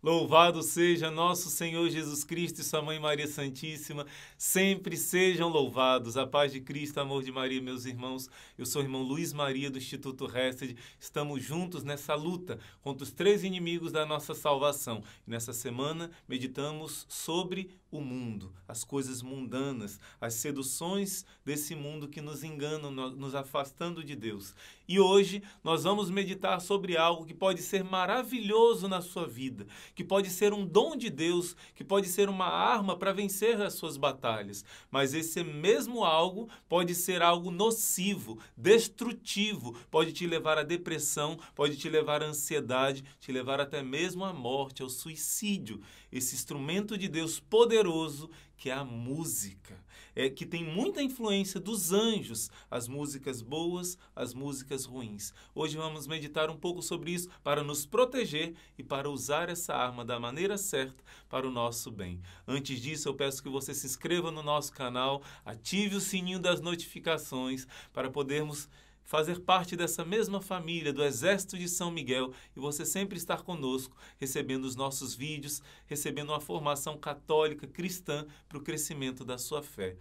Louvado seja nosso Senhor Jesus Cristo e sua mãe Maria Santíssima. Sempre sejam louvados. A paz de Cristo, amor de Maria, meus irmãos. Eu sou o irmão Luiz Maria do Instituto Rested. Estamos juntos nessa luta contra os três inimigos da nossa salvação. nessa semana meditamos sobre o mundo, as coisas mundanas, as seduções desse mundo que nos enganam, nos afastando de Deus. E hoje nós vamos meditar sobre algo que pode ser maravilhoso na sua vida, que pode ser um dom de Deus, que pode ser uma arma para vencer as suas batalhas. Mas esse mesmo algo pode ser algo nocivo, destrutivo, pode te levar à depressão, pode te levar à ansiedade, te levar até mesmo à morte, ao suicídio. Esse instrumento de Deus poderoso que é a música, é, que tem muita influência dos anjos, as músicas boas, as músicas ruins. Hoje vamos meditar um pouco sobre isso para nos proteger e para usar essa arma da maneira certa para o nosso bem. Antes disso, eu peço que você se inscreva no nosso canal, ative o sininho das notificações para podermos fazer parte dessa mesma família do Exército de São Miguel e você sempre estar conosco, recebendo os nossos vídeos, recebendo uma formação católica cristã para o crescimento da sua fé.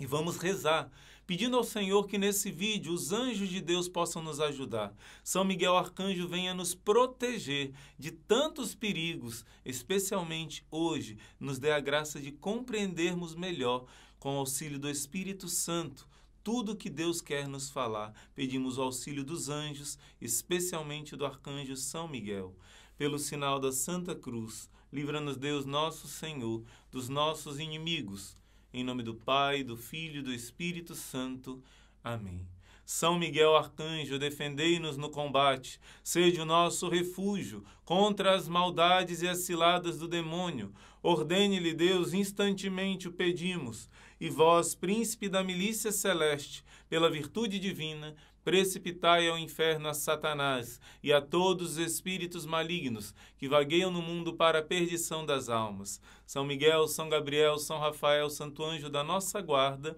E vamos rezar, pedindo ao Senhor que nesse vídeo os anjos de Deus possam nos ajudar. São Miguel Arcanjo venha nos proteger de tantos perigos, especialmente hoje, nos dê a graça de compreendermos melhor, com o auxílio do Espírito Santo, tudo que Deus quer nos falar. Pedimos o auxílio dos anjos, especialmente do arcanjo São Miguel. Pelo sinal da Santa Cruz, livra-nos Deus nosso Senhor dos nossos inimigos. Em nome do Pai, do Filho e do Espírito Santo. Amém. São Miguel Arcanjo, defendei-nos no combate, sede o nosso refúgio contra as maldades e as ciladas do demônio. Ordene-lhe Deus, instantemente o pedimos e vós, príncipe da milícia celeste, pela virtude divina, precipitai ao inferno a Satanás e a todos os espíritos malignos que vagueiam no mundo para a perdição das almas. São Miguel, São Gabriel, São Rafael, Santo Anjo da nossa guarda,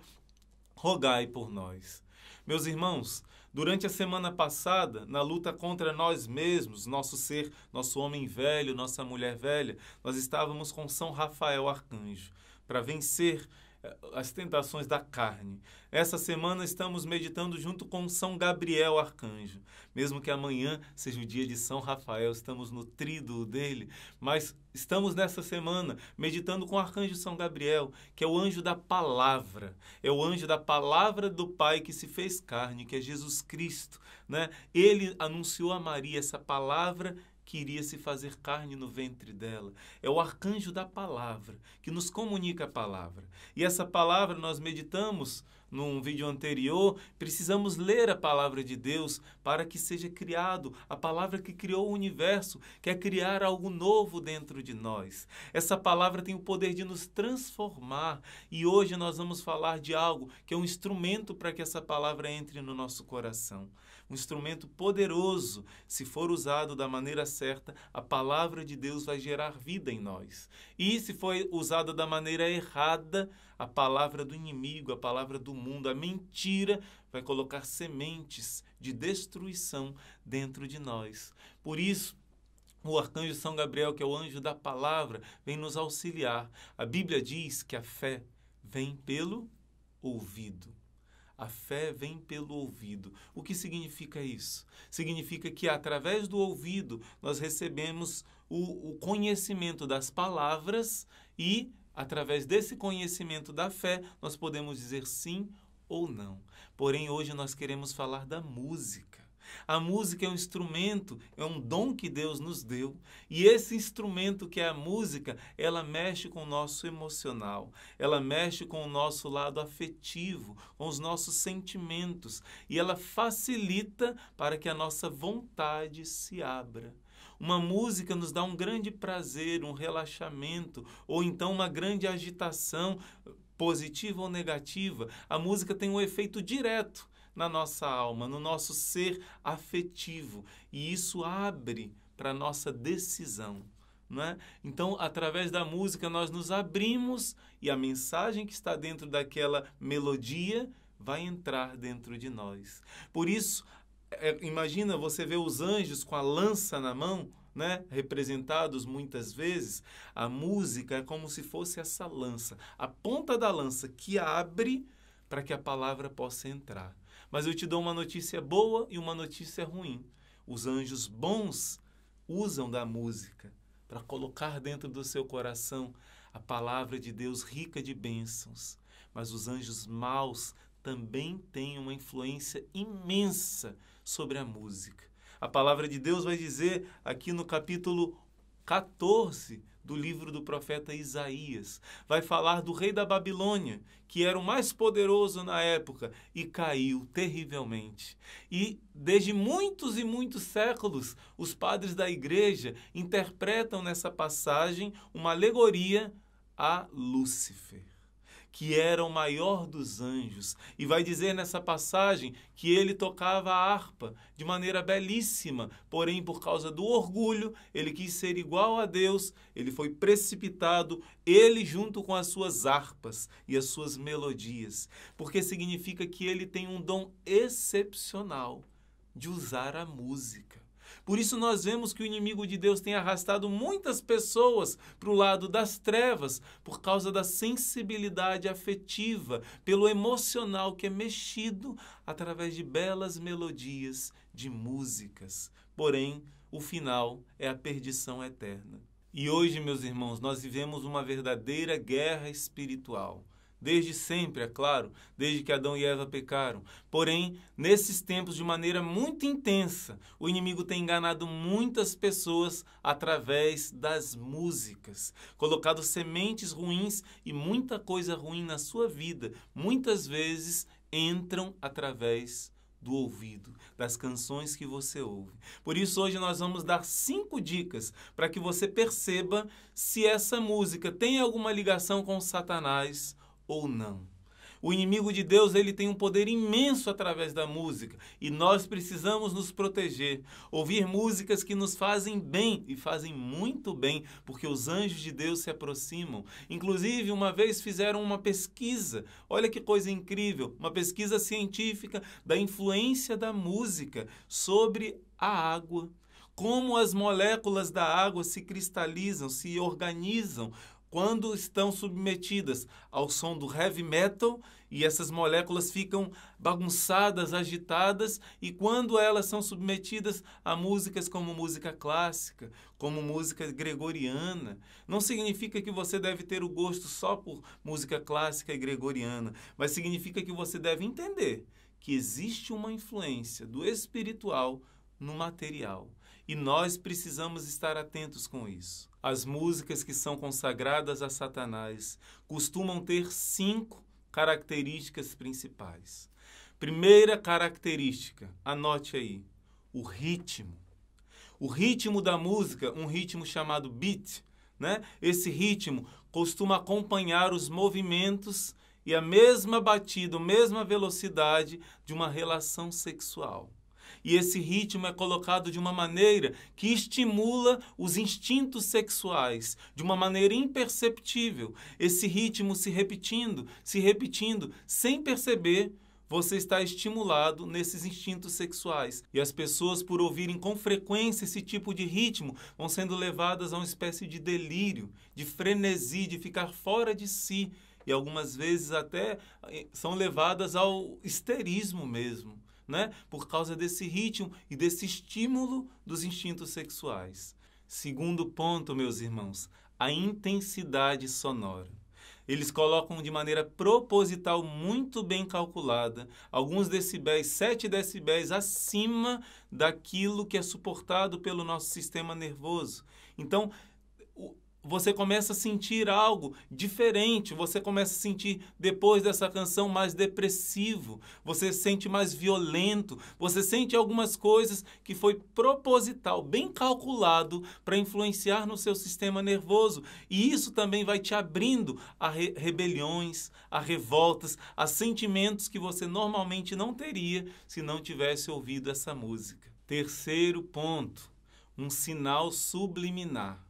rogai por nós. Meus irmãos, Durante a semana passada, na luta contra nós mesmos, nosso ser, nosso homem velho, nossa mulher velha, nós estávamos com São Rafael Arcanjo. Para vencer as tentações da carne. Essa semana estamos meditando junto com São Gabriel Arcanjo. Mesmo que amanhã seja o dia de São Rafael, estamos no trido dele, mas estamos nessa semana meditando com o Arcanjo São Gabriel, que é o anjo da palavra. É o anjo da palavra do Pai que se fez carne, que é Jesus Cristo, né? Ele anunciou a Maria essa palavra queria se fazer carne no ventre dela. É o arcanjo da palavra, que nos comunica a palavra. E essa palavra nós meditamos num vídeo anterior, precisamos ler a palavra de Deus para que seja criado a palavra que criou o universo, quer criar algo novo dentro de nós. Essa palavra tem o poder de nos transformar e hoje nós vamos falar de algo que é um instrumento para que essa palavra entre no nosso coração um instrumento poderoso. Se for usado da maneira certa, a palavra de Deus vai gerar vida em nós. E se for usada da maneira errada, a palavra do inimigo, a palavra do mundo, a mentira vai colocar sementes de destruição dentro de nós. Por isso, o arcanjo São Gabriel, que é o anjo da palavra, vem nos auxiliar. A Bíblia diz que a fé vem pelo ouvido. A fé vem pelo ouvido. O que significa isso? Significa que através do ouvido nós recebemos o, o conhecimento das palavras e, através desse conhecimento da fé, nós podemos dizer sim ou não. Porém, hoje nós queremos falar da música. A música é um instrumento, é um dom que Deus nos deu. E esse instrumento que é a música, ela mexe com o nosso emocional, ela mexe com o nosso lado afetivo, com os nossos sentimentos. E ela facilita para que a nossa vontade se abra. Uma música nos dá um grande prazer, um relaxamento, ou então uma grande agitação, positiva ou negativa. A música tem um efeito direto na nossa alma, no nosso ser afetivo. E isso abre para a nossa decisão. né? Então, através da música, nós nos abrimos e a mensagem que está dentro daquela melodia vai entrar dentro de nós. Por isso, é, imagina você ver os anjos com a lança na mão, né? representados muitas vezes. A música é como se fosse essa lança, a ponta da lança que abre para que a palavra possa entrar. Mas eu te dou uma notícia boa e uma notícia ruim. Os anjos bons usam da música para colocar dentro do seu coração a palavra de Deus rica de bênçãos. Mas os anjos maus também têm uma influência imensa sobre a música. A palavra de Deus vai dizer aqui no capítulo 14 do livro do profeta Isaías. Vai falar do rei da Babilônia, que era o mais poderoso na época e caiu terrivelmente. E desde muitos e muitos séculos, os padres da igreja interpretam nessa passagem uma alegoria a Lúcifer que era o maior dos anjos. E vai dizer nessa passagem que ele tocava a harpa de maneira belíssima, porém, por causa do orgulho, ele quis ser igual a Deus, ele foi precipitado, ele junto com as suas harpas e as suas melodias, porque significa que ele tem um dom excepcional de usar a música. Por isso nós vemos que o inimigo de Deus tem arrastado muitas pessoas para o lado das trevas por causa da sensibilidade afetiva, pelo emocional que é mexido através de belas melodias de músicas. Porém, o final é a perdição eterna. E hoje, meus irmãos, nós vivemos uma verdadeira guerra espiritual desde sempre, é claro, desde que Adão e Eva pecaram. Porém, nesses tempos, de maneira muito intensa, o inimigo tem enganado muitas pessoas através das músicas, colocado sementes ruins e muita coisa ruim na sua vida, muitas vezes entram através do ouvido, das canções que você ouve. Por isso, hoje nós vamos dar cinco dicas para que você perceba se essa música tem alguma ligação com Satanás ou não. O inimigo de Deus, ele tem um poder imenso através da música, e nós precisamos nos proteger, ouvir músicas que nos fazem bem e fazem muito bem, porque os anjos de Deus se aproximam. Inclusive, uma vez fizeram uma pesquisa, olha que coisa incrível, uma pesquisa científica da influência da música sobre a água como as moléculas da água se cristalizam, se organizam quando estão submetidas ao som do heavy metal e essas moléculas ficam bagunçadas, agitadas, e quando elas são submetidas a músicas como música clássica, como música gregoriana. Não significa que você deve ter o gosto só por música clássica e gregoriana, mas significa que você deve entender que existe uma influência do espiritual no material. E nós precisamos estar atentos com isso. As músicas que são consagradas a Satanás costumam ter cinco características principais. Primeira característica, anote aí, o ritmo. O ritmo da música, um ritmo chamado beat, né? Esse ritmo costuma acompanhar os movimentos e a mesma batida, a mesma velocidade de uma relação sexual. E esse ritmo é colocado de uma maneira que estimula os instintos sexuais, de uma maneira imperceptível. Esse ritmo se repetindo, se repetindo, sem perceber você está estimulado nesses instintos sexuais. E as pessoas, por ouvirem com frequência esse tipo de ritmo, vão sendo levadas a uma espécie de delírio, de frenesi, de ficar fora de si. E algumas vezes até eh, são levadas ao histerismo mesmo né? por causa desse ritmo e desse estímulo dos instintos sexuais. Segundo ponto, meus irmãos, a intensidade sonora. Eles colocam de maneira proposital muito bem calculada alguns decibéis, 7 decibéis acima daquilo que é suportado pelo nosso sistema nervoso. Então, você começa a sentir algo diferente, você começa a sentir depois dessa canção mais depressivo, você sente mais violento, você sente algumas coisas que foi proposital, bem calculado para influenciar no seu sistema nervoso, e isso também vai te abrindo a re rebeliões, a revoltas, a sentimentos que você normalmente não teria se não tivesse ouvido essa música. Terceiro ponto, um sinal subliminar.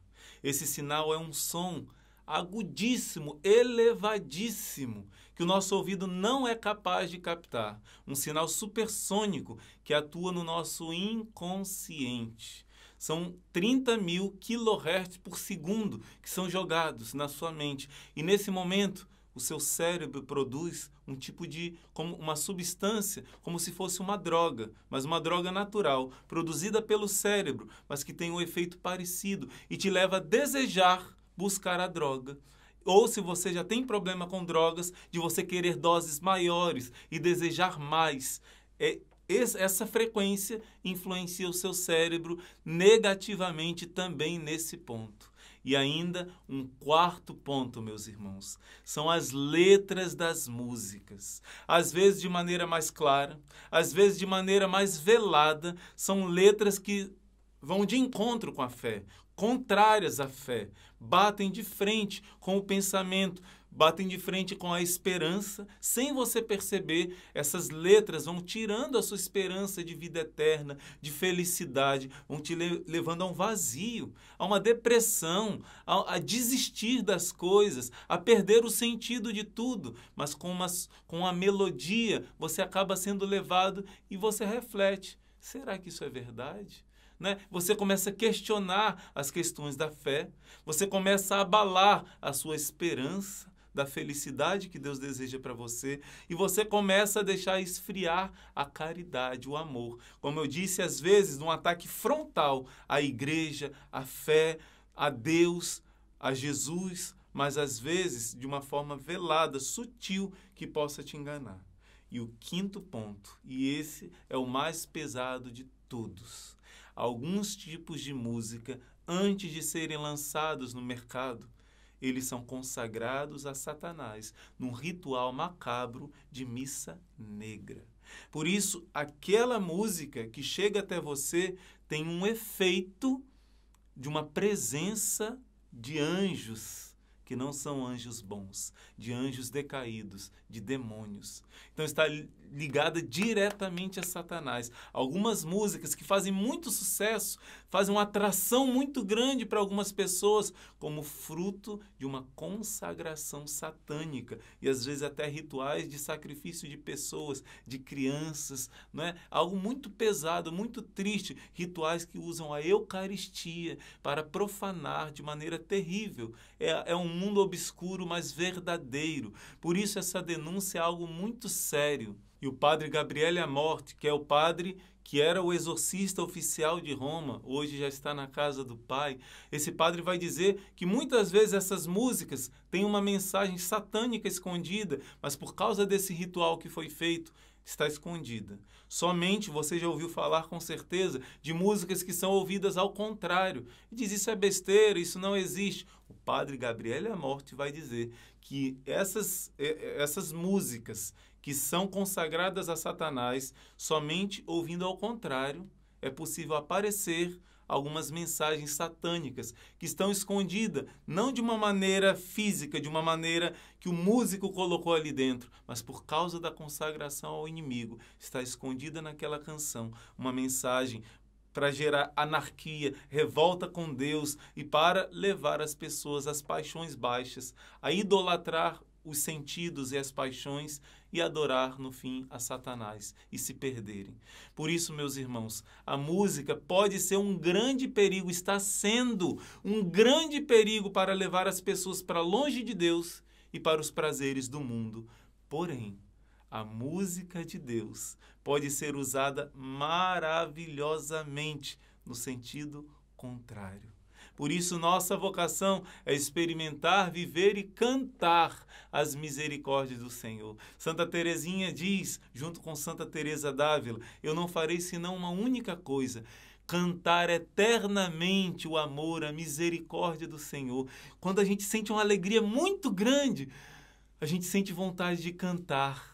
Esse sinal é um som agudíssimo, elevadíssimo, que o nosso ouvido não é capaz de captar. Um sinal supersônico que atua no nosso inconsciente. São 30 mil kilohertz por segundo que são jogados na sua mente. E nesse momento, o seu cérebro produz um tipo de como uma substância, como se fosse uma droga, mas uma droga natural, produzida pelo cérebro, mas que tem um efeito parecido e te leva a desejar buscar a droga. Ou se você já tem problema com drogas, de você querer doses maiores e desejar mais. É, essa frequência influencia o seu cérebro negativamente também nesse ponto. E ainda um quarto ponto, meus irmãos, são as letras das músicas. Às vezes de maneira mais clara, às vezes de maneira mais velada, são letras que vão de encontro com a fé, contrárias à fé, batem de frente com o pensamento, batem de frente com a esperança, sem você perceber, essas letras vão tirando a sua esperança de vida eterna, de felicidade, vão te levando a um vazio, a uma depressão, a, a, desistir das coisas, a perder o sentido de tudo. Mas com, uma, com a melodia, você acaba sendo levado e você reflete: será que isso é verdade? Né? Você começa a questionar as questões da fé, você começa a abalar a sua esperança, da felicidade que Deus deseja para você e você começa a deixar esfriar a caridade, o amor. Como eu disse, às vezes, num ataque frontal à igreja, à fé, a Deus, a Jesus, mas às vezes de uma forma velada, sutil, que possa te enganar. E o quinto ponto, e esse é o mais pesado de todos: alguns tipos de música, antes de serem lançados no mercado, eles são consagrados a Satanás num ritual macabro de missa negra. Por isso, aquela música que chega até você tem um efeito de uma presença de anjos que não são anjos bons, de anjos decaídos, de demônios. Então está ligada diretamente a Satanás. Algumas músicas que fazem muito sucesso, fazem uma atração muito grande para algumas pessoas, como fruto de uma consagração satânica e às vezes até rituais de sacrifício de pessoas, de crianças, não é? Algo muito pesado, muito triste, rituais que usam a Eucaristia para profanar de maneira terrível. É, é um mundo obscuro, mas verdadeiro. Por isso essa denúncia é algo muito sério e o padre Gabriele Amorte, que é o padre que era o exorcista oficial de Roma, hoje já está na casa do Pai. Esse padre vai dizer que muitas vezes essas músicas têm uma mensagem satânica escondida, mas por causa desse ritual que foi feito, está escondida. Somente você já ouviu falar com certeza de músicas que são ouvidas ao contrário. E diz isso é besteira, isso não existe. O padre Gabriele Amorte vai dizer que essas, é, é, essas músicas que são consagradas a Satanás, somente ouvindo ao contrário é possível aparecer algumas mensagens satânicas que estão escondidas, não de uma maneira física, de uma maneira que o músico colocou ali dentro, mas por causa da consagração ao inimigo. Está escondida naquela canção uma mensagem para gerar anarquia, revolta com Deus e para levar as pessoas às paixões baixas, a idolatrar os sentidos e as paixões e adorar no fim a Satanás e se perderem. Por isso, meus irmãos, a música pode ser um grande perigo, está sendo um grande perigo para levar as pessoas para longe de Deus e para os prazeres do mundo. Porém, a música de Deus pode ser usada maravilhosamente no sentido contrário. Por isso, nossa vocação é experimentar, viver e cantar as misericórdias do Senhor. Santa Teresinha diz, junto com Santa Teresa d'Ávila, eu não farei senão uma única coisa, cantar eternamente o amor, a misericórdia do Senhor. Quando a gente sente uma alegria muito grande, a gente sente vontade de cantar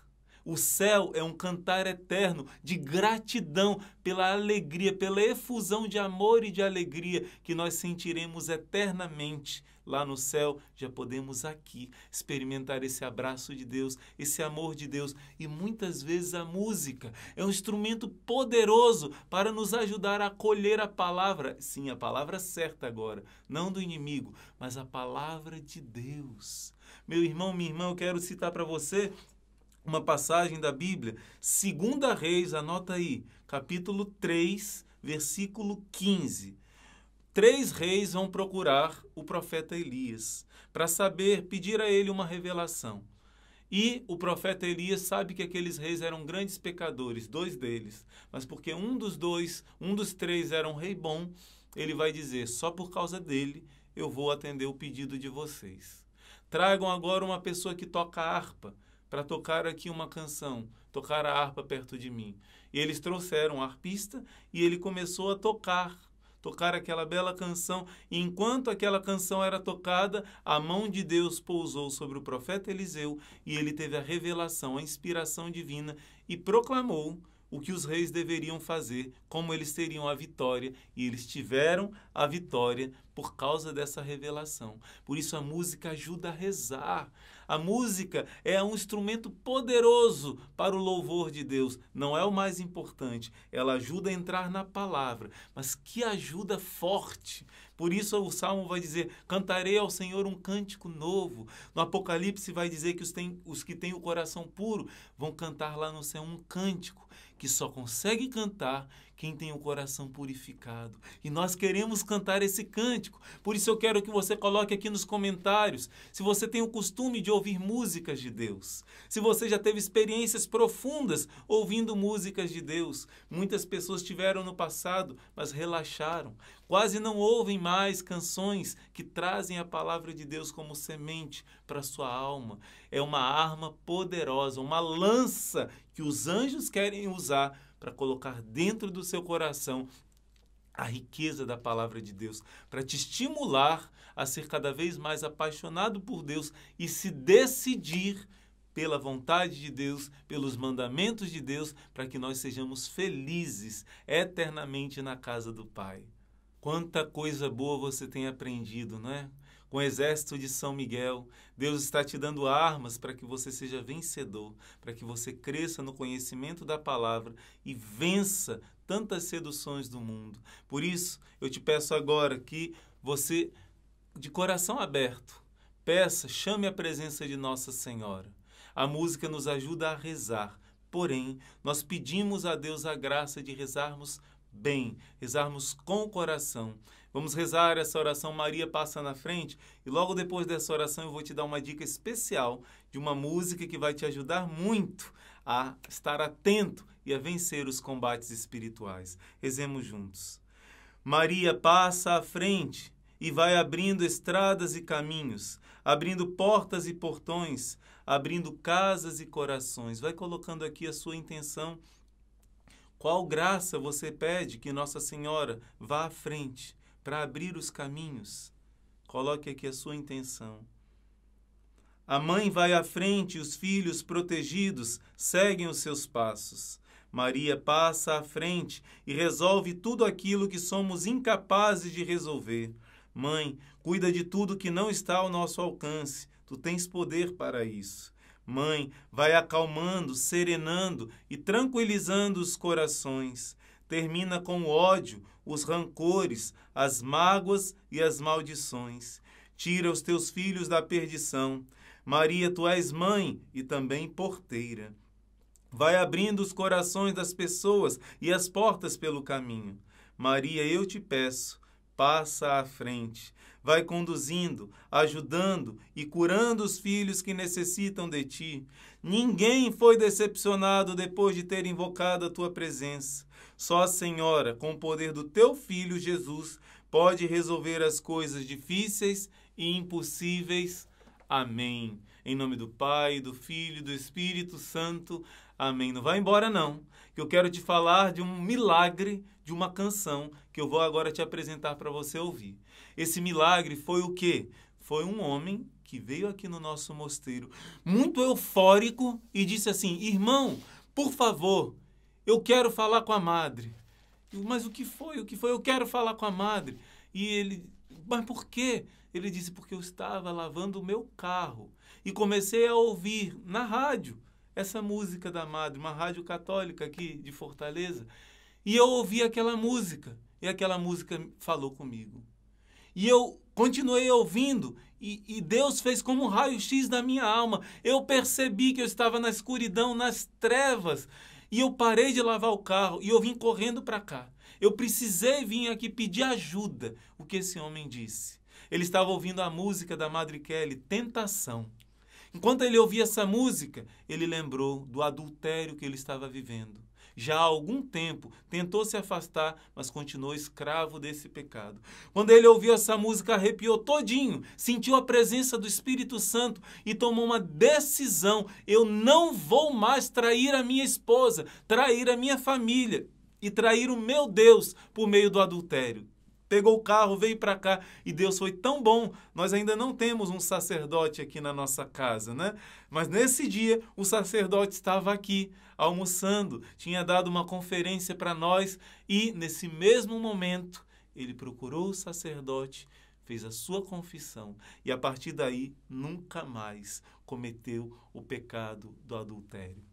o céu é um cantar eterno de gratidão pela alegria, pela efusão de amor e de alegria que nós sentiremos eternamente lá no céu. Já podemos aqui experimentar esse abraço de Deus, esse amor de Deus. E muitas vezes a música é um instrumento poderoso para nos ajudar a colher a palavra, sim, a palavra certa agora, não do inimigo, mas a palavra de Deus. Meu irmão, minha irmã, eu quero citar para você uma passagem da Bíblia, Segunda Reis, anota aí, capítulo 3, versículo 15. Três reis vão procurar o profeta Elias para saber, pedir a ele uma revelação. E o profeta Elias sabe que aqueles reis eram grandes pecadores, dois deles. Mas porque um dos dois, um dos três era um rei bom, ele vai dizer: só por causa dele eu vou atender o pedido de vocês. Tragam agora uma pessoa que toca harpa para tocar aqui uma canção, tocar a harpa perto de mim. E eles trouxeram um harpista e ele começou a tocar, tocar aquela bela canção. E enquanto aquela canção era tocada, a mão de Deus pousou sobre o profeta Eliseu e ele teve a revelação, a inspiração divina e proclamou o que os reis deveriam fazer, como eles teriam a vitória, e eles tiveram a vitória por causa dessa revelação. Por isso a música ajuda a rezar, a música é um instrumento poderoso para o louvor de Deus. Não é o mais importante. Ela ajuda a entrar na palavra, mas que ajuda forte. Por isso o Salmo vai dizer: Cantarei ao Senhor um cântico novo. No Apocalipse vai dizer que os, tem, os que têm o coração puro vão cantar lá no céu um cântico que só consegue cantar quem tem o coração purificado. E nós queremos cantar esse cântico. Por isso eu quero que você coloque aqui nos comentários se você tem o costume de ouvir músicas de Deus. Se você já teve experiências profundas ouvindo músicas de Deus. Muitas pessoas tiveram no passado, mas relaxaram. Quase não ouvem mais canções que trazem a palavra de Deus como semente para sua alma é uma arma poderosa, uma lança que os anjos querem usar para colocar dentro do seu coração a riqueza da palavra de Deus, para te estimular a ser cada vez mais apaixonado por Deus e se decidir pela vontade de Deus, pelos mandamentos de Deus, para que nós sejamos felizes eternamente na casa do Pai. Quanta coisa boa você tem aprendido, não é? com o exército de São Miguel. Deus está te dando armas para que você seja vencedor, para que você cresça no conhecimento da palavra e vença tantas seduções do mundo. Por isso, eu te peço agora que você, de coração aberto, peça, chame a presença de Nossa Senhora. A música nos ajuda a rezar, porém, nós pedimos a Deus a graça de rezarmos bem, rezarmos com o coração Vamos rezar essa oração Maria passa na frente e logo depois dessa oração eu vou te dar uma dica especial de uma música que vai te ajudar muito a estar atento e a vencer os combates espirituais. Rezemos juntos. Maria passa à frente e vai abrindo estradas e caminhos, abrindo portas e portões, abrindo casas e corações. Vai colocando aqui a sua intenção. Qual graça você pede que Nossa Senhora vá à frente? para abrir os caminhos. Coloque aqui a sua intenção. A mãe vai à frente, os filhos protegidos seguem os seus passos. Maria passa à frente e resolve tudo aquilo que somos incapazes de resolver. Mãe, cuida de tudo que não está ao nosso alcance. Tu tens poder para isso. Mãe, vai acalmando, serenando e tranquilizando os corações termina com o ódio, os rancores, as mágoas e as maldições. Tira os teus filhos da perdição. Maria, tu és mãe e também porteira. Vai abrindo os corações das pessoas e as portas pelo caminho. Maria, eu te peço, passa à frente. Vai conduzindo, ajudando e curando os filhos que necessitam de ti. Ninguém foi decepcionado depois de ter invocado a tua presença. Só a Senhora, com o poder do teu filho Jesus, pode resolver as coisas difíceis e impossíveis. Amém. Em nome do Pai, do Filho e do Espírito Santo. Amém. Não vai embora não, que eu quero te falar de um milagre de uma canção que eu vou agora te apresentar para você ouvir. Esse milagre foi o quê? Foi um homem que veio aqui no nosso mosteiro, muito eufórico, e disse assim: "Irmão, por favor, eu quero falar com a madre. Mas o que foi? O que foi? Eu quero falar com a madre. E ele, mas por quê? Ele disse, porque eu estava lavando o meu carro. E comecei a ouvir na rádio essa música da madre, uma rádio católica aqui de Fortaleza. E eu ouvi aquela música. E aquela música falou comigo. E eu continuei ouvindo, e, e Deus fez como um raio-x da minha alma. Eu percebi que eu estava na escuridão, nas trevas. E eu parei de lavar o carro e eu vim correndo para cá. Eu precisei vir aqui pedir ajuda. O que esse homem disse? Ele estava ouvindo a música da Madre Kelly, Tentação. Enquanto ele ouvia essa música, ele lembrou do adultério que ele estava vivendo já há algum tempo, tentou se afastar, mas continuou escravo desse pecado. Quando ele ouviu essa música, arrepiou todinho, sentiu a presença do Espírito Santo e tomou uma decisão: eu não vou mais trair a minha esposa, trair a minha família e trair o meu Deus por meio do adultério pegou o carro, veio para cá e Deus foi tão bom. Nós ainda não temos um sacerdote aqui na nossa casa, né? Mas nesse dia o sacerdote estava aqui almoçando, tinha dado uma conferência para nós e nesse mesmo momento ele procurou o sacerdote fez a sua confissão e a partir daí nunca mais cometeu o pecado do adultério.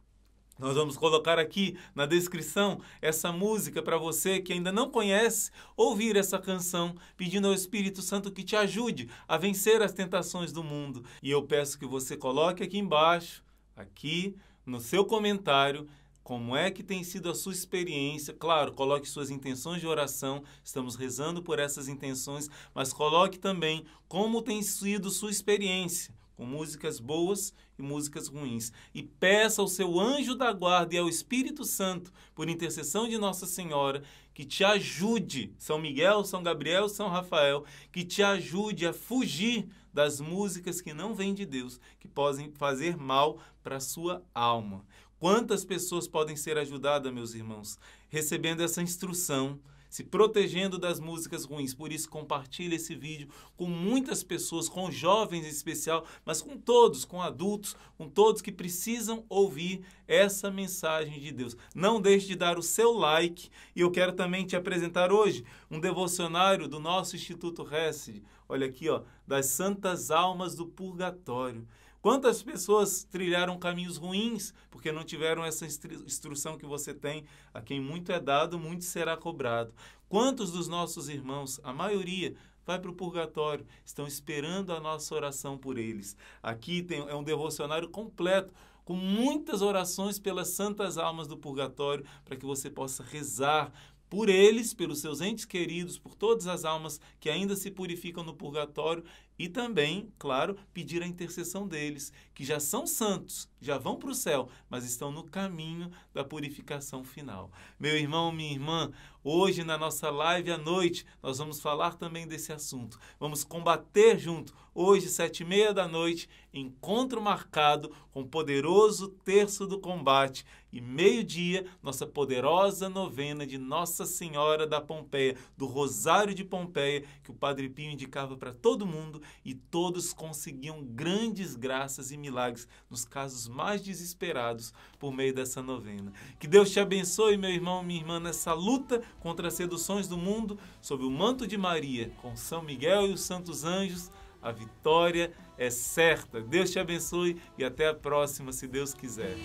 Nós vamos colocar aqui na descrição essa música para você que ainda não conhece ouvir essa canção, pedindo ao Espírito Santo que te ajude a vencer as tentações do mundo. E eu peço que você coloque aqui embaixo, aqui no seu comentário, como é que tem sido a sua experiência? Claro, coloque suas intenções de oração, estamos rezando por essas intenções, mas coloque também como tem sido sua experiência com músicas boas e músicas ruins. E peça ao seu anjo da guarda e ao Espírito Santo, por intercessão de Nossa Senhora, que te ajude, São Miguel, São Gabriel, São Rafael, que te ajude a fugir das músicas que não vêm de Deus, que podem fazer mal para a sua alma. Quantas pessoas podem ser ajudadas, meus irmãos, recebendo essa instrução? se protegendo das músicas ruins. Por isso, compartilhe esse vídeo com muitas pessoas, com jovens em especial, mas com todos, com adultos, com todos que precisam ouvir essa mensagem de Deus. Não deixe de dar o seu like e eu quero também te apresentar hoje um devocionário do nosso Instituto Hesed. Olha aqui, ó, das Santas Almas do Purgatório. Quantas pessoas trilharam caminhos ruins porque não tiveram essa instrução que você tem? A quem muito é dado, muito será cobrado. Quantos dos nossos irmãos, a maioria, vai para o purgatório, estão esperando a nossa oração por eles. Aqui tem, é um devocionário completo, com muitas orações pelas santas almas do purgatório, para que você possa rezar por eles, pelos seus entes queridos, por todas as almas que ainda se purificam no purgatório e também, claro, pedir a intercessão deles, que já são santos, já vão para o céu, mas estão no caminho da purificação final. Meu irmão, minha irmã, hoje na nossa live à noite, nós vamos falar também desse assunto. Vamos combater junto, hoje, sete e meia da noite, encontro marcado com o poderoso terço do combate. E meio-dia, nossa poderosa novena de Nossa Senhora da Pompeia, do Rosário de Pompeia, que o Padre Pio indicava para todo mundo e todos conseguiam grandes graças e milagres nos casos mais desesperados por meio dessa novena. Que Deus te abençoe, meu irmão, minha irmã, nessa luta contra as seduções do mundo, sob o manto de Maria, com São Miguel e os santos anjos. A vitória é certa. Deus te abençoe e até a próxima, se Deus quiser.